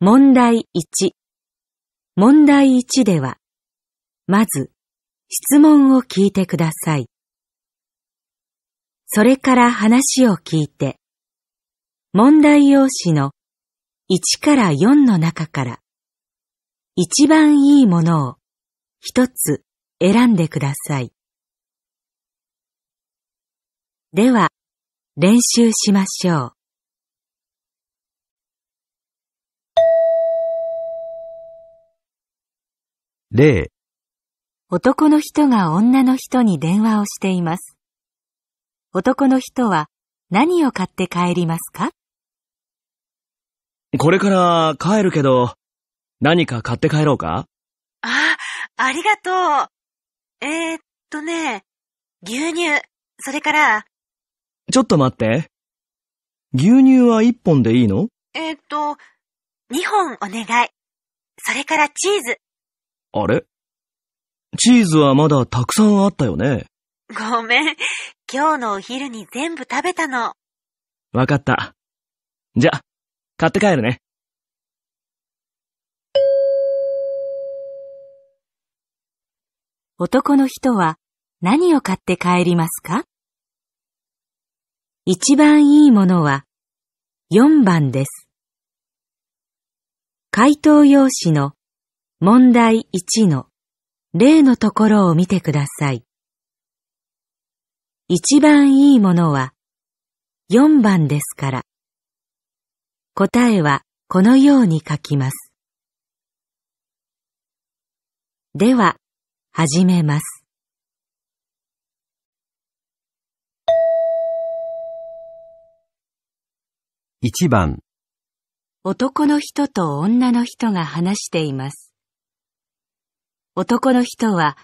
問題1。問題1では、まず、質問を聞いてください。それから話を聞いて、問題用紙の1から4の中から、一番いいものを一つ選んでください。では、練習しましょう。例男の人が女の人に電話をしています。男の人は何を買って帰りますかこれから帰るけど、何か買って帰ろうかあ、ありがとう。えー、っとね、牛乳、それから。ちょっと待って。牛乳は一本でいいのえー、っと、二本お願い。それからチーズ。あれチーズはまだたくさんあったよね。ごめん。今日のお昼に全部食べたの。わかった。じゃ、買って帰るね。男の人は何を買って帰りますか一番いいものは4番です。回答用紙の問題1の例のところを見てください。一番いいものは4番ですから。答えはこのように書きます。では、始めます。1番男の人と女の人が話しています。男の人は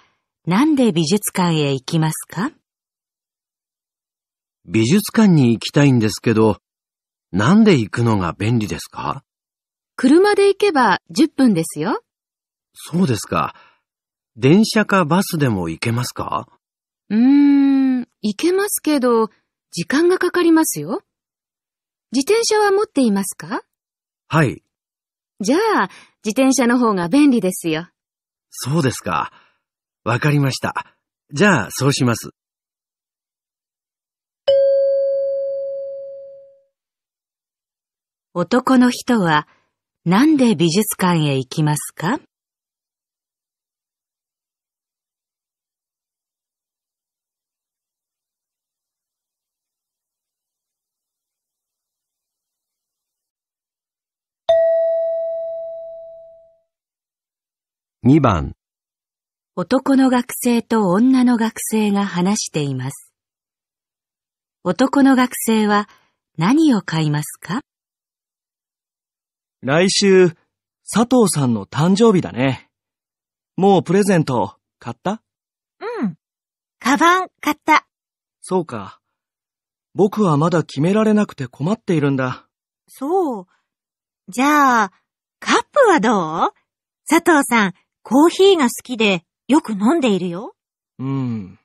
なんで美術館へ行きますか美術館に行きたいんですけど、なんで行くのが便利ですか車で行けば10分ですよ。そうですか。電車かバスでも行けますかうーん、行けますけど、時間がかかりますよ。自転車は持っていますかはい。じゃあ、自転車の方が便利ですよ。そうですか。わかりました。じゃあ、そうします。男の人は、なんで美術館へ行きますか2番男の学生と女の学生が話しています。男の学生は何を買いますか来週、佐藤さんの誕生日だね。もうプレゼント買ったうん。カバン買った。そうか。僕はまだ決められなくて困っているんだ。そう。じゃあ、カップはどう佐藤さん、コーヒーが好きでよく飲んでいるよ。うん。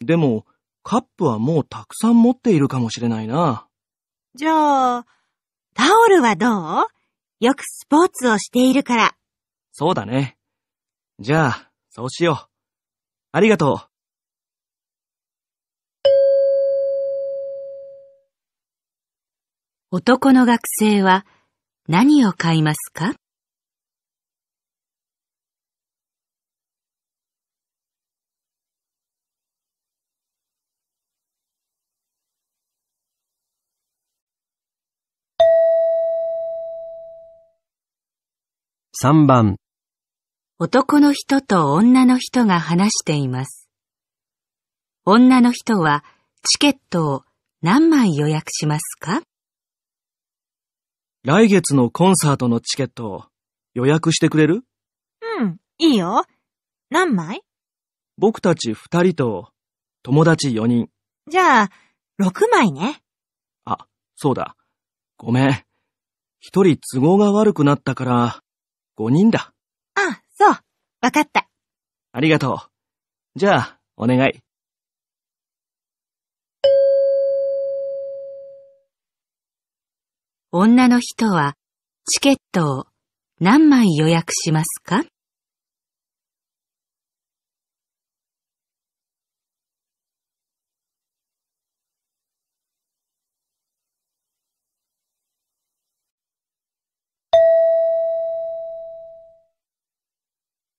でも、カップはもうたくさん持っているかもしれないな。じゃあ、タオルはどうよくスポーツをしているから。そうだね。じゃあ、そうしよう。ありがとう。男の学生は何を買いますか3番男の人と女の人が話しています。女の人はチケットを何枚予約しますか来月のコンサートのチケットを予約してくれるうん、いいよ。何枚僕たち二人と友達四人。じゃあ、六枚ね。あ、そうだ。ごめん。一人都合が悪くなったから、5人だ。あ、そう。わかった。ありがとう。じゃあ、お願い。女の人はチケットを何枚予約しますか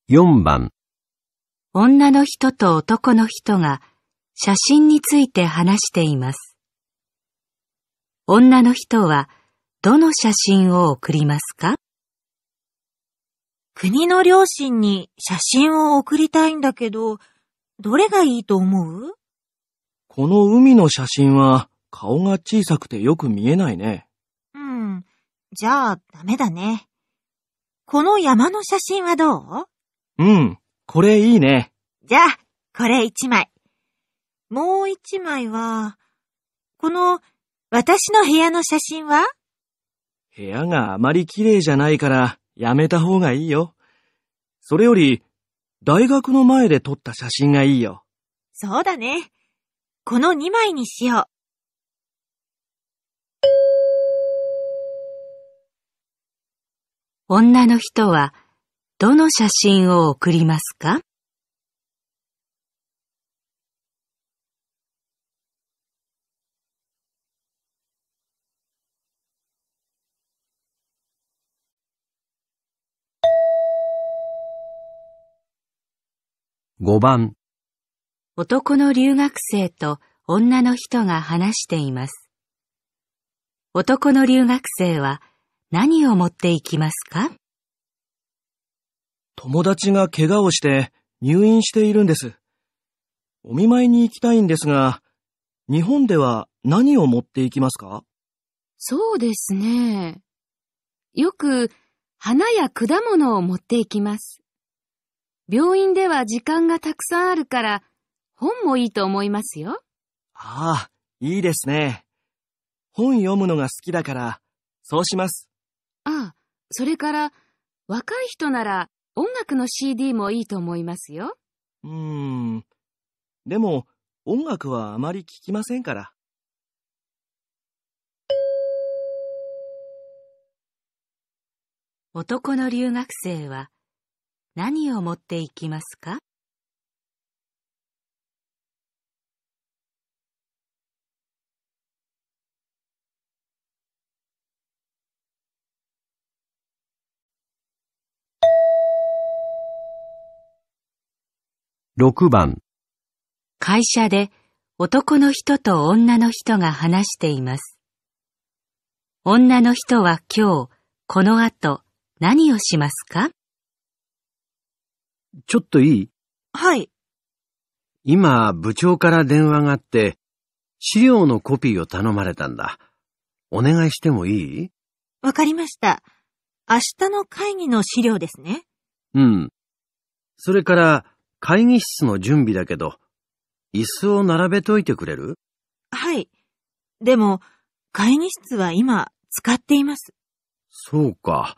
4番女の人と男の人が写真について話しています。女の人はどの写真を送りますか国の両親に写真を送りたいんだけど、どれがいいと思うこの海の写真は顔が小さくてよく見えないね。うん。じゃあダメだね。この山の写真はどううん、これいいね。じゃあ、これ一枚。もう一枚は、この、私の部屋の写真は部屋があまり綺麗じゃないから、やめた方がいいよ。それより、大学の前で撮った写真がいいよ。そうだね。この2枚にしよう。女の人は、どの写真を送りますか5番男の留学生と女の人が話しています。男の留学生は何を持っていきますか友達が怪我をして入院しているんです。お見舞いに行きたいんですが、日本では何を持っていきますかそうですね。よく花や果物を持っていきます。病院では時間がたくさんあるから本もいいと思いますよ。ああ、いいですね。本読むのが好きだから、そうします。ああ、それから若い人なら音楽の CD もいいと思いますよ。うーん。でも、音楽はあまり聞きませんから。男の留学生は何を持っていきますか6番会社で男の人と女の人が話しています。女の人は今日、この後、何をしますかちょっといいはい。今、部長から電話があって、資料のコピーを頼まれたんだ。お願いしてもいいわかりました。明日の会議の資料ですね。うん。それから、会議室の準備だけど、椅子を並べといてくれるはい。でも、会議室は今使っています。そうか。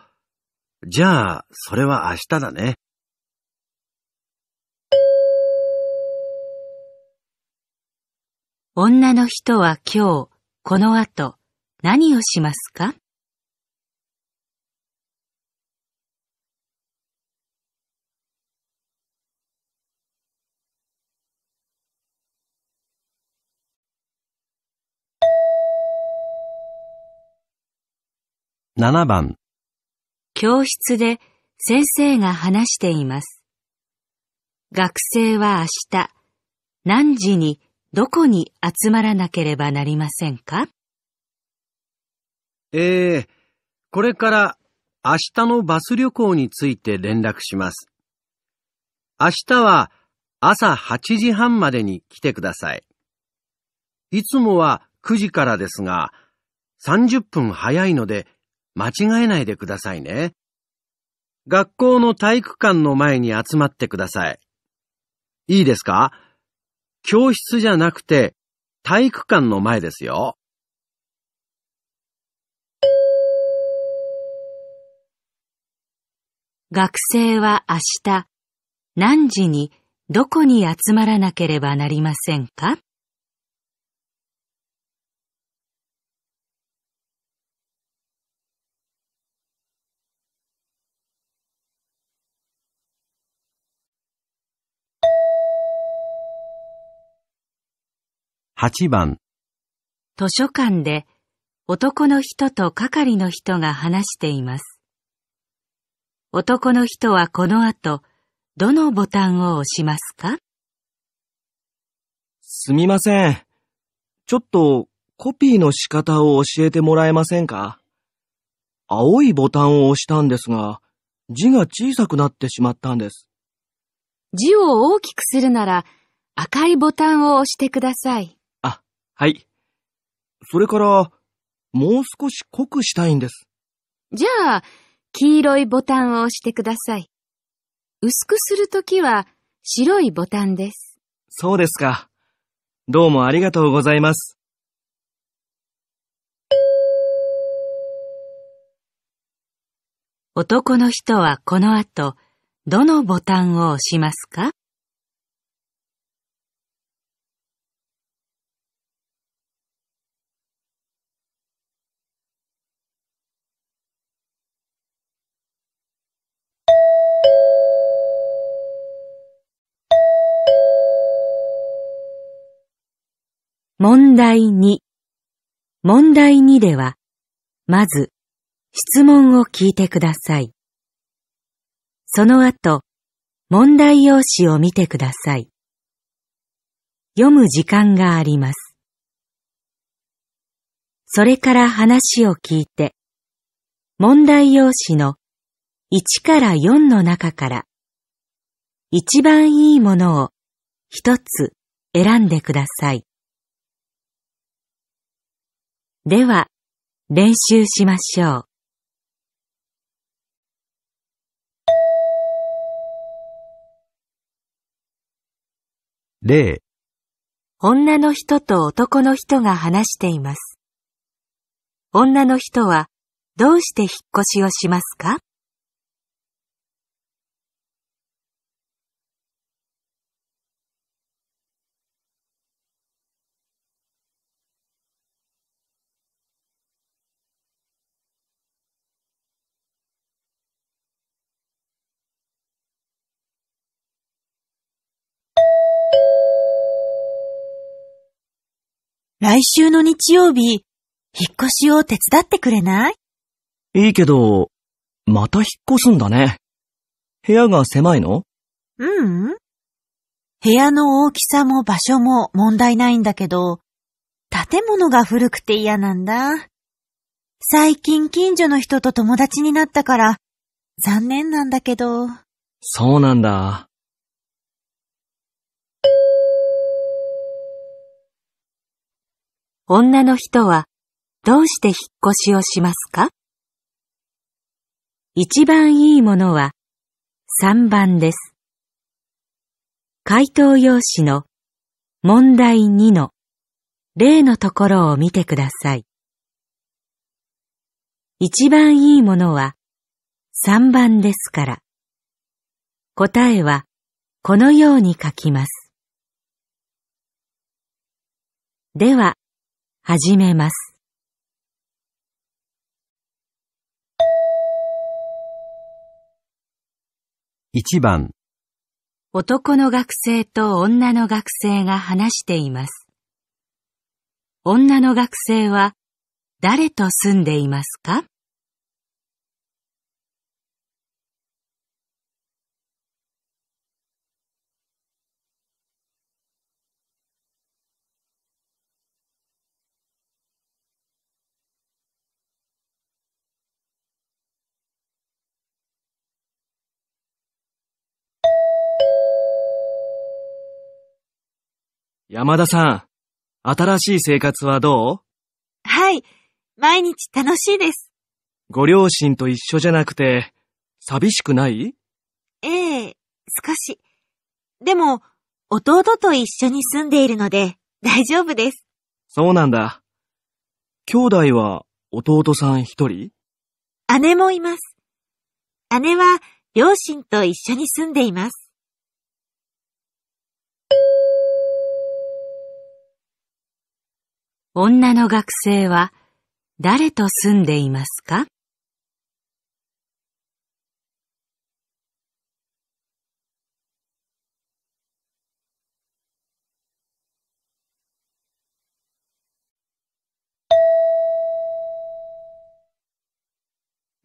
じゃあ、それは明日だね。女の人は今日、この後、何をしますか7番教室で先生が話しています。学生は明日何時にどこに集まらなければなりませんかええー、これから明日のバス旅行について連絡します。明日は朝8時半までに来てください。いつもは9時からですが、30分早いので間違えないでくださいね。学校の体育館の前に集まってください。いいですか教室じゃなくて体育館の前ですよ。学生は明日何時にどこに集まらなければなりませんか8番図書館で男の人と係の人が話しています。男の人はこの後、どのボタンを押しますかすみません。ちょっとコピーの仕方を教えてもらえませんか青いボタンを押したんですが、字が小さくなってしまったんです。字を大きくするなら赤いボタンを押してください。はい。それから、もう少し濃くしたいんです。じゃあ、黄色いボタンを押してください。薄くするときは、白いボタンです。そうですか。どうもありがとうございます。男の人はこの後、どのボタンを押しますか問題2。問題2では、まず、質問を聞いてください。その後、問題用紙を見てください。読む時間があります。それから話を聞いて、問題用紙の1から4の中から、一番いいものを一つ選んでください。では、練習しましょう。例、女の人と男の人が話しています。女の人はどうして引っ越しをしますか来週の日曜日、引っ越しを手伝ってくれないいいけど、また引っ越すんだね。部屋が狭いのうん。部屋の大きさも場所も問題ないんだけど、建物が古くて嫌なんだ。最近近所の人と友達になったから、残念なんだけど。そうなんだ。女の人はどうして引っ越しをしますか一番いいものは3番です。回答用紙の問題2の例のところを見てください。一番いいものは3番ですから。答えはこのように書きます。では、始めます。一番男の学生と女の学生が話しています。女の学生は誰と住んでいますか山田さん、新しい生活はどうはい、毎日楽しいです。ご両親と一緒じゃなくて、寂しくないええ、少し。でも、弟と一緒に住んでいるので、大丈夫です。そうなんだ。兄弟は弟さん一人姉もいます。姉は両親と一緒に住んでいます。女の学生は誰と住んでいますか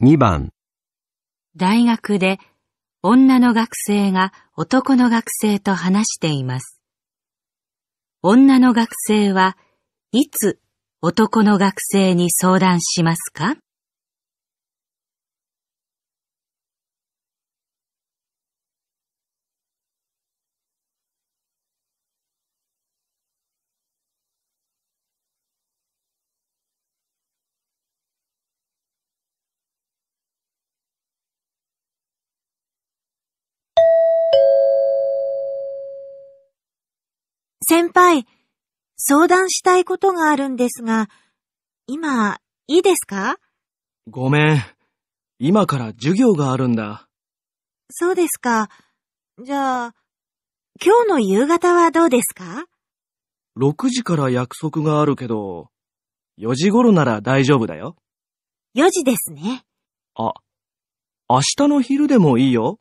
2番大学で女の学生が男の学生と話しています。女の学生はいつ男の学生に相談しますか先輩、相談したいことがあるんですが、今、いいですかごめん。今から授業があるんだ。そうですか。じゃあ、今日の夕方はどうですか ?6 時から約束があるけど、4時頃なら大丈夫だよ。4時ですね。あ、明日の昼でもいいよ。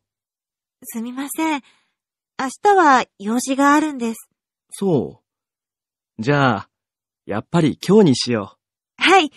すみません。明日は用事があるんです。そう。じゃあ、やっぱり今日にしよう。はい、